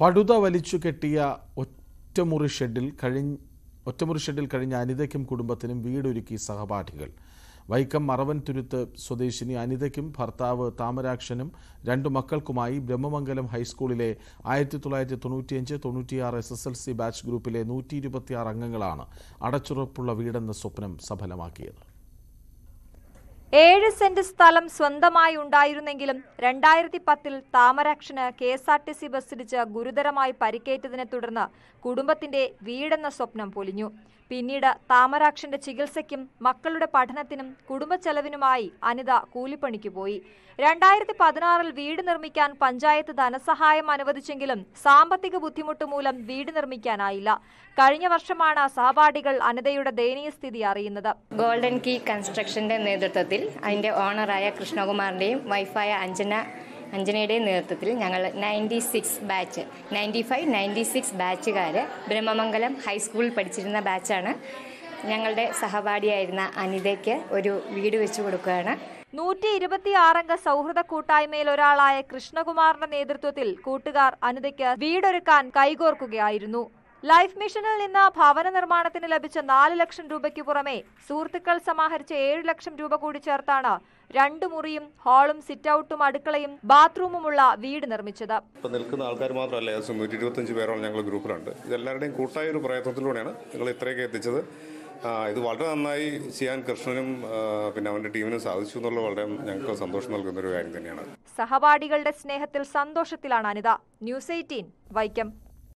പടുത വലിച്ചു കെട്ടിയ ഒറ്റമുറി ഷെഡിൽ കഴിഞ്ഞ ഒറ്റമുറി ഷെഡിൽ കഴിഞ്ഞ അനിതയ്ക്കും കുടുംബത്തിനും വീടൊരുക്കി സഹപാഠികൾ വൈക്കം മറവൻ തുരുത്ത് സ്വദേശിനി അനിതയ്ക്കും ഭർത്താവ് താമരാക്ഷനും രണ്ടു മക്കൾക്കുമായി ബ്രഹ്മമംഗലം ഹൈസ്കൂളിലെ ആയിരത്തി തൊള്ളായിരത്തി തൊണ്ണൂറ്റിയഞ്ച് തൊണ്ണൂറ്റിയാറ് S S L C batch ഗ്രൂപ്പിലെ നൂറ്റി ഇരുപത്തിയാറ് അംഗങ്ങളാണ് അടച്ചുറപ്പുള്ള വീടെന്ന സ്വപ്നം സഫലമാക്കിയത് ഏഴ് സെന്റ് സ്ഥലം സ്വന്തമായി ഉണ്ടായിരുന്നെങ്കിലും രണ്ടായിരത്തി പത്തിൽ താമരാക്ഷന് K S R T C ബസ്സിടിച്ച് ഗുരുതരമായി പരിക്കേറ്റതിനെ തുടർന്ന് കുടുംബത്തിന്റെ വീടെന്ന സ്വപ്നം പൊലിഞ്ഞു പിന്നീട് താമരാക്ഷന്റെ ചികിത്സയ്ക്കും മക്കളുടെ പഠനത്തിനും കുടുംബ ചെലവിനുമായി അനിത കൂലിപ്പണിക്ക് പോയി രണ്ടായിരത്തി പതിനാറിൽ വീട് നിർമ്മിക്കാൻ പഞ്ചായത്ത് ധനസഹായം അനുവദിച്ചെങ്കിലും സാമ്പത്തിക ബുദ്ധിമുട്ട് മൂലം വീട് നിർമ്മിക്കാനായില്ല കഴിഞ്ഞ വർഷമാണ് സഹപാഠികൾ അനിതയുടെ ദയനീയ സ്ഥിതി അറിയുന്നത് ഗോൾഡൻ കീ കൺസ്ട്രക്ഷന്റെ നേതൃത്വത്തിൽ പദ്ധതിയിൽ അതിൻ്റെ ഓണറായ കൃഷ്ണകുമാറിൻ്റെയും വൈഫായ അഞ്ജന അഞ്ജനയുടെയും നേതൃത്വത്തിൽ ഞങ്ങൾ ninety six batch ninety five ninety six ബാച്ചുകാർ ബ്രഹ്മമംഗലം ഹൈസ്കൂളിൽ പഠിച്ചിരുന്ന ബാച്ചാണ് ഞങ്ങളുടെ സഹപാഠിയായിരുന്ന അനിതയ്ക്ക് ഒരു വീട് വെച്ചു കൊടുക്കുകയാണ് നൂറ്റി ഇരുപത്തിയാറംഗ സൗഹൃദ കൂട്ടായ്മയിൽ ഒരാളായ കൃഷ്ണകുമാറിന്റെ നേതൃത്വത്തിൽ കൂട്ടുകാർ അനിതയ്ക്ക് വീടൊരുക്കാൻ കൈകോർക്കുകയായിരുന്നു ലൈഫ് മിഷനിൽ നിന്ന് ഭവന നിർമ്മാണത്തിന് ലഭിച്ച നാല് ലക്ഷം രൂപയ്ക്ക് പുറമെ സുഹൃത്തുക്കൾ സമാഹരിച്ച ഏഴ് ലക്ഷം രൂപ കൂടി ചേർത്താണ് രണ്ട് മുറിയും ഹാളും സിറ്റ് ഔട്ടും അടുക്കളയും ബാത്റൂമുമുള്ള വീട് നിർമ്മിച്ചത് ഇപ്പം നിൽക്കുന്ന ആൾക്കാർ മാത്രമല്ല ഏകദേശം നൂറ്റി ഇരുപത്തഞ്ച് പേരോളം ഞങ്ങൾ ഗ്രൂപ്പിലുണ്ട് ഇതെല്ലാവരുടെയും കൂട്ടായ ഒരു പ്രയത്നത്തിലൂടെയാണ് ഞങ്ങൾ ഇത്രയൊക്കെ എത്തിച്ചത് ഇത് വളരെ നന്നായി ചെയ്യാൻ കൃഷ്ണനും പിന്നെ അവന്റെ ടീമിനും സാധിച്ചു എന്നുള്ള വളരെ ഞങ്ങൾക്ക് സന്തോഷം നൽകുന്ന ഒരു കാര്യം തന്നെയാണ് സഹപാഠികളുടെ സ്നേഹത്തിൽ സന്തോഷത്തിലാണ് അനിത ന്യൂസ് എയ്റ്റീൻ വൈക്കം